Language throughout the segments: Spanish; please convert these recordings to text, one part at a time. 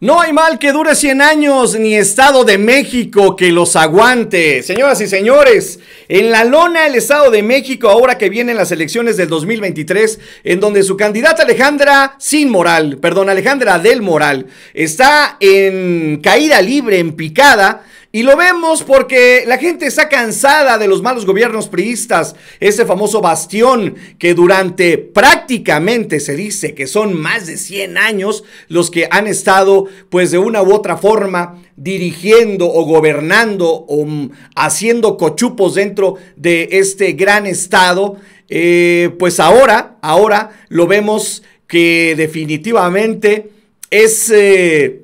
No hay mal que dure 100 años, ni Estado de México que los aguante. Señoras y señores, en la lona el Estado de México, ahora que vienen las elecciones del 2023, en donde su candidata Alejandra Sin Moral, perdón, Alejandra del Moral, está en caída libre, en picada y lo vemos porque la gente está cansada de los malos gobiernos priistas, ese famoso bastión que durante prácticamente se dice que son más de 100 años los que han estado pues de una u otra forma dirigiendo o gobernando o mm, haciendo cochupos dentro de este gran estado, eh, pues ahora, ahora lo vemos que definitivamente es... Eh,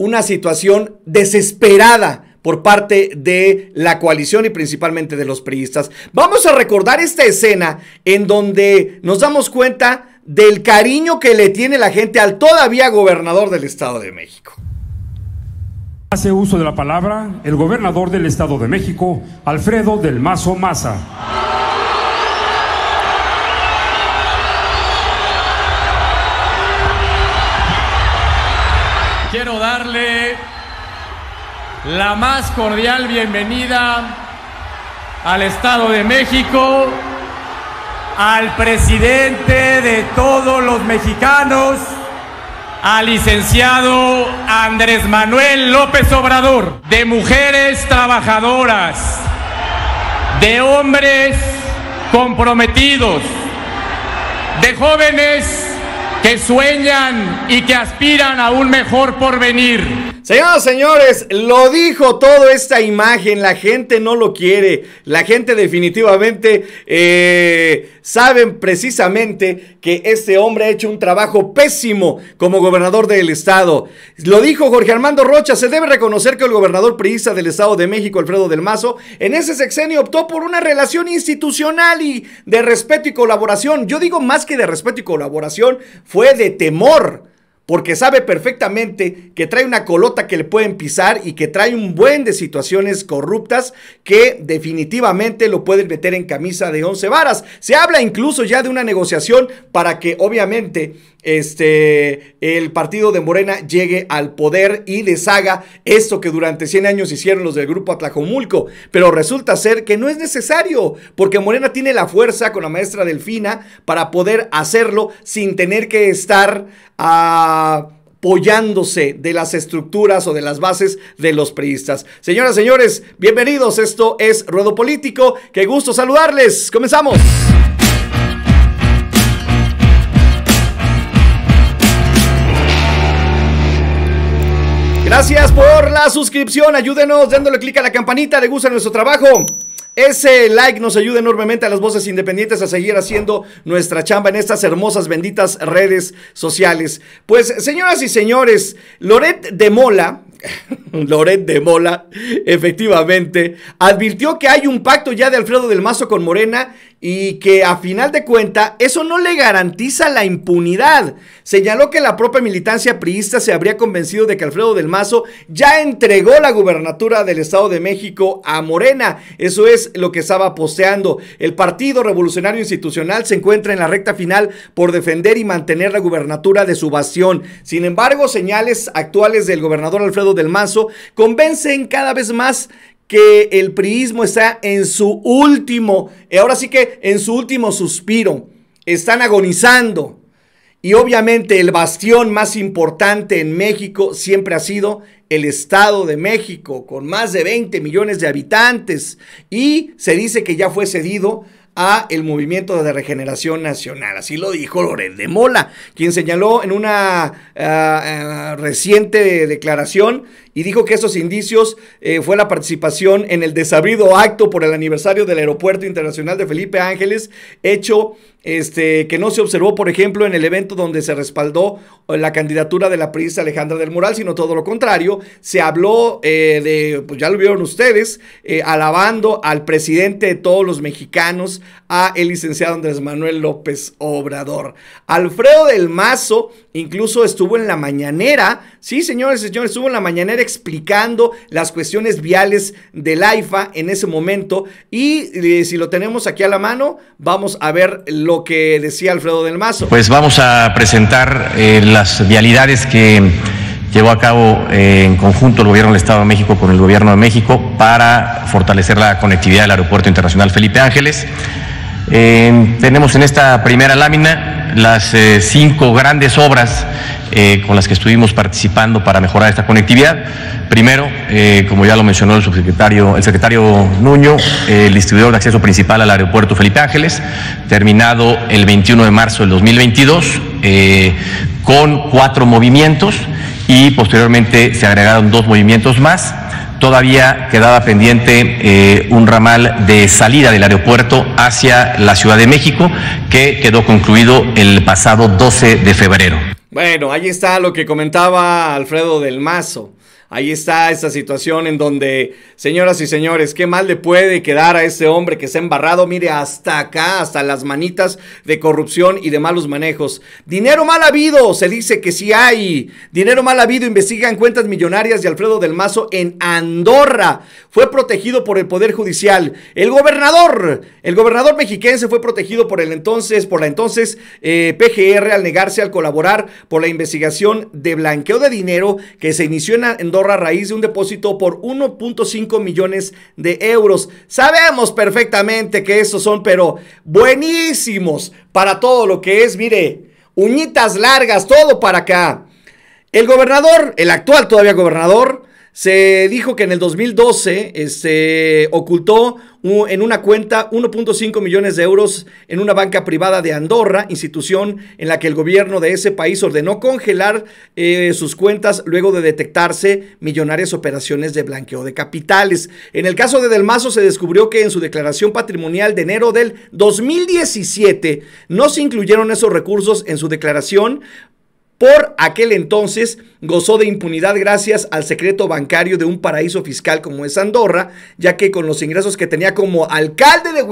una situación desesperada por parte de la coalición y principalmente de los priistas. Vamos a recordar esta escena en donde nos damos cuenta del cariño que le tiene la gente al todavía gobernador del Estado de México. Hace uso de la palabra el gobernador del Estado de México, Alfredo del Mazo Maza. quiero darle la más cordial bienvenida al Estado de México, al presidente de todos los mexicanos, al licenciado Andrés Manuel López Obrador, de mujeres trabajadoras, de hombres comprometidos, de jóvenes que sueñan y que aspiran a un mejor porvenir. Señoras, señores, lo dijo toda esta imagen, la gente no lo quiere, la gente definitivamente sabe eh, saben precisamente que este hombre ha hecho un trabajo pésimo como gobernador del estado. Lo dijo Jorge Armando Rocha, se debe reconocer que el gobernador priista del estado de México, Alfredo del Mazo, en ese sexenio optó por una relación institucional y de respeto y colaboración. Yo digo más que de respeto y colaboración, fue de temor porque sabe perfectamente que trae una colota que le pueden pisar y que trae un buen de situaciones corruptas que definitivamente lo pueden meter en camisa de once varas. Se habla incluso ya de una negociación para que obviamente este, el partido de Morena llegue al poder y haga esto que durante 100 años hicieron los del grupo Atlajomulco. Pero resulta ser que no es necesario, porque Morena tiene la fuerza con la maestra Delfina para poder hacerlo sin tener que estar apoyándose de las estructuras o de las bases de los priistas. Señoras, señores, bienvenidos. Esto es Ruedo Político. Qué gusto saludarles. Comenzamos. Gracias por la suscripción. Ayúdenos dándole clic a la campanita. Le gusta nuestro trabajo. Ese like nos ayuda enormemente a las voces independientes a seguir haciendo nuestra chamba en estas hermosas, benditas redes sociales. Pues, señoras y señores, Loret de Mola, Loret de Mola, efectivamente, advirtió que hay un pacto ya de Alfredo del Mazo con Morena y que a final de cuenta eso no le garantiza la impunidad. Señaló que la propia militancia priista se habría convencido de que Alfredo del Mazo ya entregó la gubernatura del Estado de México a Morena. Eso es lo que estaba posteando. El Partido Revolucionario Institucional se encuentra en la recta final por defender y mantener la gubernatura de su bastión. Sin embargo, señales actuales del gobernador Alfredo del Mazo convencen cada vez más que el priismo está en su último, eh, ahora sí que en su último suspiro, están agonizando. Y obviamente el bastión más importante en México siempre ha sido el Estado de México, con más de 20 millones de habitantes. Y se dice que ya fue cedido a el Movimiento de Regeneración Nacional. Así lo dijo Loren de Mola, quien señaló en una ah, ah, reciente declaración y dijo que esos indicios eh, fue la participación en el desabrido acto por el aniversario del Aeropuerto Internacional de Felipe Ángeles, hecho este, que no se observó, por ejemplo, en el evento donde se respaldó eh, la candidatura de la priista Alejandra del Mural, sino todo lo contrario. Se habló eh, de, pues ya lo vieron ustedes, alabando al presidente de todos los mexicanos, a el licenciado Andrés Manuel López Obrador. Alfredo del Mazo incluso estuvo en la mañanera, sí, señores señores, estuvo en la mañanera explicando las cuestiones viales del AIFA en ese momento. Y eh, si lo tenemos aquí a la mano, vamos a ver lo que decía Alfredo del Mazo. Pues vamos a presentar eh, las vialidades que llevó a cabo eh, en conjunto el gobierno del Estado de México con el gobierno de México para fortalecer la conectividad del Aeropuerto Internacional Felipe Ángeles. Eh, tenemos en esta primera lámina las eh, cinco grandes obras eh, con las que estuvimos participando para mejorar esta conectividad. Primero, como ya lo mencionó el subsecretario, el secretario Nuño, el distribuidor de acceso principal al aeropuerto Felipe Ángeles, terminado el 21 de marzo del 2022, con cuatro movimientos y posteriormente se agregaron dos movimientos más todavía quedaba pendiente eh, un ramal de salida del aeropuerto hacia la Ciudad de México que quedó concluido el pasado 12 de febrero. Bueno, ahí está lo que comentaba Alfredo del Mazo. Ahí está esa situación en donde, señoras y señores, qué mal le puede quedar a este hombre que se ha embarrado, mire, hasta acá, hasta las manitas de corrupción y de malos manejos. Dinero mal habido, se dice que sí hay. Dinero mal habido, investigan cuentas millonarias de Alfredo del Mazo en Andorra. Fue protegido por el Poder Judicial. El gobernador, el gobernador mexiquense fue protegido por el entonces, por la entonces eh, PGR al negarse al colaborar por la investigación de blanqueo de dinero que se inició en Andorra a raíz de un depósito por 1.5 millones de euros. Sabemos perfectamente que esos son, pero buenísimos para todo lo que es, mire, uñitas largas, todo para acá. El gobernador, el actual todavía gobernador, se dijo que en el 2012 se este, ocultó en una cuenta 1.5 millones de euros en una banca privada de Andorra, institución en la que el gobierno de ese país ordenó congelar eh, sus cuentas luego de detectarse millonarias operaciones de blanqueo de capitales. En el caso de Del Mazo se descubrió que en su declaración patrimonial de enero del 2017 no se incluyeron esos recursos en su declaración por aquel entonces gozó de impunidad gracias al secreto bancario de un paraíso fiscal como es Andorra, ya que con los ingresos que tenía como alcalde de,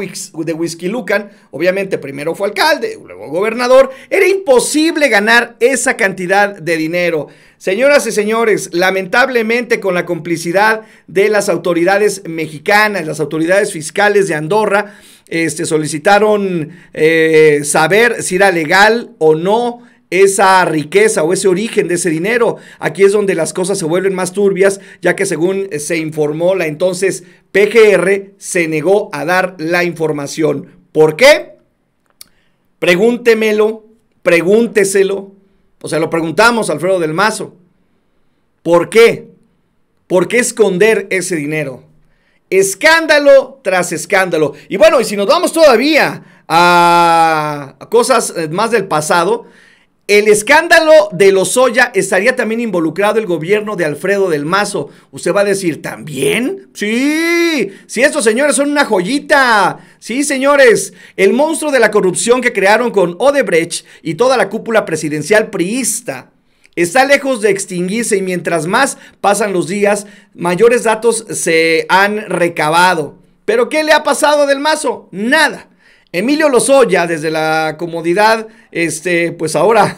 Whisky Lucan, obviamente primero fue alcalde, luego gobernador, era imposible ganar esa cantidad de dinero. Señoras y señores, lamentablemente con la complicidad de las autoridades mexicanas, las autoridades fiscales de Andorra, este, solicitaron eh, saber si era legal o no esa riqueza o ese origen de ese dinero. Aquí es donde las cosas se vuelven más turbias, ya que según eh, se informó la entonces PGR, se negó a dar la información. ¿Por qué? Pregúntemelo, pregúnteselo. O sea, lo preguntamos Alfredo del Mazo. ¿Por qué? ¿Por qué esconder ese dinero? Escándalo tras escándalo. Y bueno, y si nos vamos todavía a cosas eh, más del pasado, el escándalo de los Lozoya estaría también involucrado el gobierno de Alfredo del Mazo. Usted va a decir, ¿también? Sí, sí, estos señores son una joyita. Sí, señores, el monstruo de la corrupción que crearon con Odebrecht y toda la cúpula presidencial priista está lejos de extinguirse y mientras más pasan los días, mayores datos se han recabado. ¿Pero qué le ha pasado del Mazo? Nada. Emilio Lozoya, desde la comodidad, este, pues ahora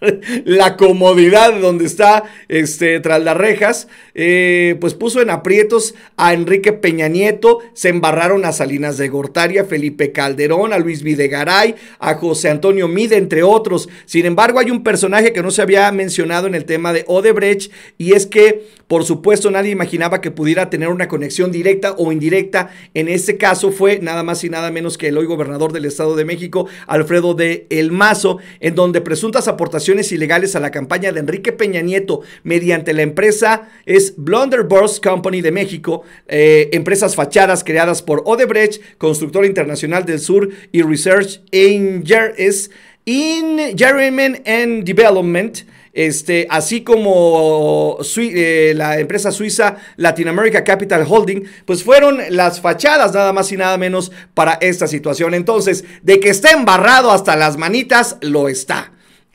la comodidad donde está este, tras las rejas, eh, pues puso en aprietos a Enrique Peña Nieto, se embarraron a Salinas de Gortari, a Felipe Calderón, a Luis Videgaray, a José Antonio Mide, entre otros. Sin embargo, hay un personaje que no se había mencionado en el tema de Odebrecht y es que, por supuesto, nadie imaginaba que pudiera tener una conexión directa o indirecta. En este caso fue nada más y nada menos que el hoy gobernador del Estado de México, Alfredo de El Mazo, en donde presuntas aportaciones ilegales a la campaña de Enrique Peña Nieto mediante la empresa es Blunderbuss Company de México, eh, empresas fachadas creadas por Odebrecht, constructor internacional del sur y Research Engineers In German and Development, este, así como eh, la empresa suiza Latin America Capital Holding, pues fueron las fachadas nada más y nada menos para esta situación. Entonces, de que está embarrado hasta las manitas, lo está.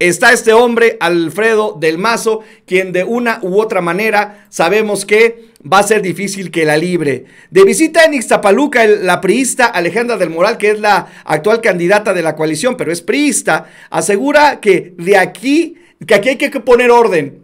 Está este hombre, Alfredo del Mazo, quien de una u otra manera sabemos que va a ser difícil que la libre. De visita en Ixtapaluca, la priista Alejandra del Moral, que es la actual candidata de la coalición, pero es priista, asegura que de aquí, que aquí hay que poner orden.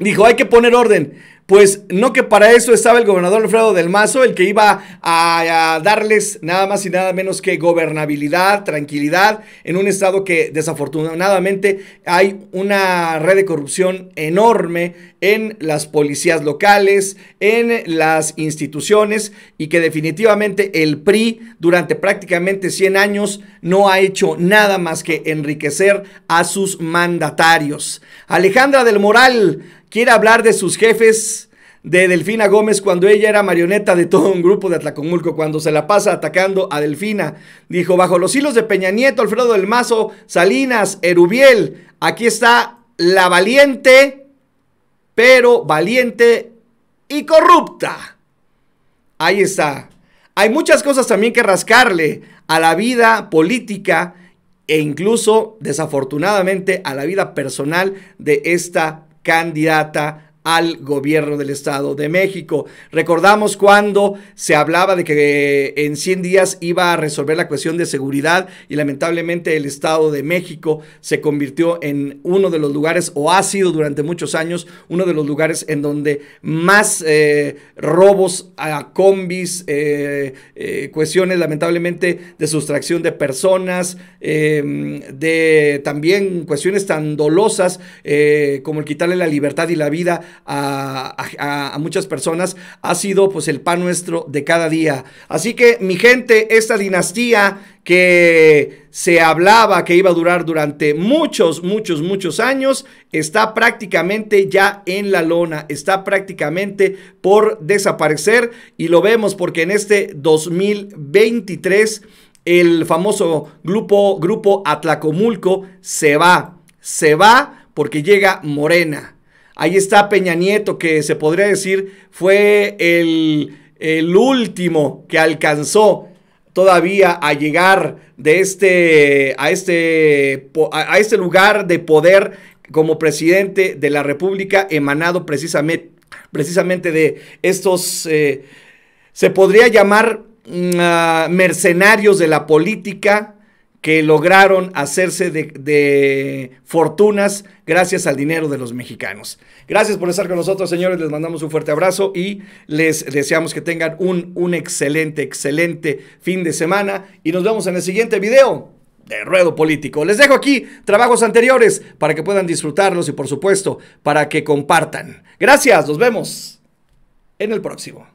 Dijo, hay que poner orden pues no que para eso estaba el gobernador Alfredo del Mazo, el que iba a, darles nada más y nada menos que gobernabilidad, tranquilidad, en un estado que desafortunadamente hay una red de corrupción enorme en las policías locales, en las instituciones y que definitivamente el PRI durante prácticamente 100 años no ha hecho nada más que enriquecer a sus mandatarios. Alejandra del Moral quiere hablar de sus jefes de Delfina Gómez cuando ella era marioneta de todo un grupo de Atlacomulco, cuando se la pasa atacando a Delfina. Dijo, bajo los hilos de Peña Nieto, Alfredo del Mazo, Salinas, Erubiel, aquí está la valiente pero valiente y corrupta. Ahí está. Hay muchas cosas también que rascarle a la vida política e incluso, desafortunadamente, a la vida personal de esta candidata al gobierno del Estado de México. Recordamos cuando se hablaba de que eh, en 100 días iba a resolver la cuestión de seguridad y lamentablemente el Estado de México se convirtió en uno de los lugares, o ha sido durante muchos años, uno de los lugares en donde más eh, robos a combis, eh, cuestiones lamentablemente de sustracción de personas, em, de también cuestiones tan dolosas como el quitarle la libertad y la vida a, muchas personas, ha sido pues el pan nuestro de cada día. Así que mi gente, esta dinastía que se hablaba que iba a durar durante muchos, muchos, muchos años, está prácticamente ya en la lona, está prácticamente por desaparecer y lo vemos porque en este 2023 el famoso grupo, grupo Atlacomulco se va, se va porque llega Morena. Ahí está Peña Nieto, que se podría decir fue el, último que alcanzó todavía a llegar de este, a, este, a este lugar de poder como presidente de la República, emanado precisamente, precisamente de estos, eh, se podría llamar mm, ah, mercenarios de la política, que lograron hacerse de, fortunas gracias al dinero de los mexicanos. Gracias por estar con nosotros, señores. Les mandamos un fuerte abrazo y les deseamos que tengan un, un excelente, excelente fin de semana. Y nos vemos en el siguiente video de Ruedo Político. Les dejo aquí trabajos anteriores para que puedan disfrutarlos y, por supuesto, para que compartan. Gracias, nos vemos en el próximo.